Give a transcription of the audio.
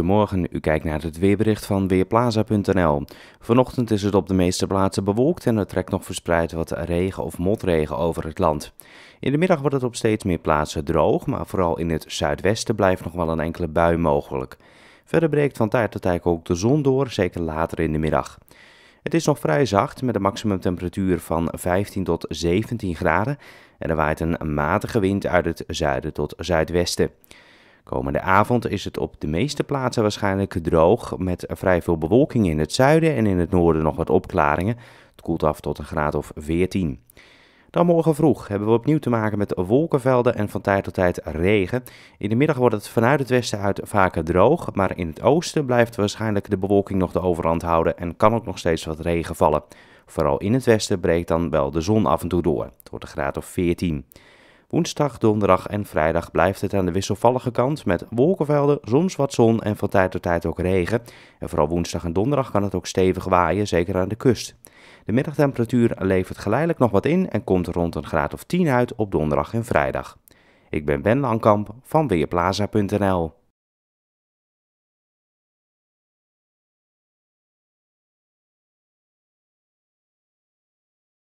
Goedemorgen, u kijkt naar het weerbericht van Weerplaza.nl. Vanochtend is het op de meeste plaatsen bewolkt en er trekt nog verspreid wat regen of motregen over het land. In de middag wordt het op steeds meer plaatsen droog, maar vooral in het zuidwesten blijft nog wel een enkele bui mogelijk. Verder breekt van tijd tot tijd ook de zon door, zeker later in de middag. Het is nog vrij zacht met een maximumtemperatuur van 15 tot 17 graden en er waait een matige wind uit het zuiden tot zuidwesten. Komende avond is het op de meeste plaatsen waarschijnlijk droog met vrij veel bewolking in het zuiden en in het noorden nog wat opklaringen. Het koelt af tot een graad of 14. Dan morgen vroeg hebben we opnieuw te maken met wolkenvelden en van tijd tot tijd regen. In de middag wordt het vanuit het westen uit vaker droog, maar in het oosten blijft waarschijnlijk de bewolking nog de overhand houden en kan ook nog steeds wat regen vallen. Vooral in het westen breekt dan wel de zon af en toe door. Het wordt een graad of 14. Woensdag, donderdag en vrijdag blijft het aan de wisselvallige kant met wolkenvelden, soms wat zon en van tijd tot tijd ook regen. En vooral woensdag en donderdag kan het ook stevig waaien, zeker aan de kust. De middagtemperatuur levert geleidelijk nog wat in en komt rond een graad of 10 uit op donderdag en vrijdag. Ik ben Ben Langkamp van Weerplaza.nl.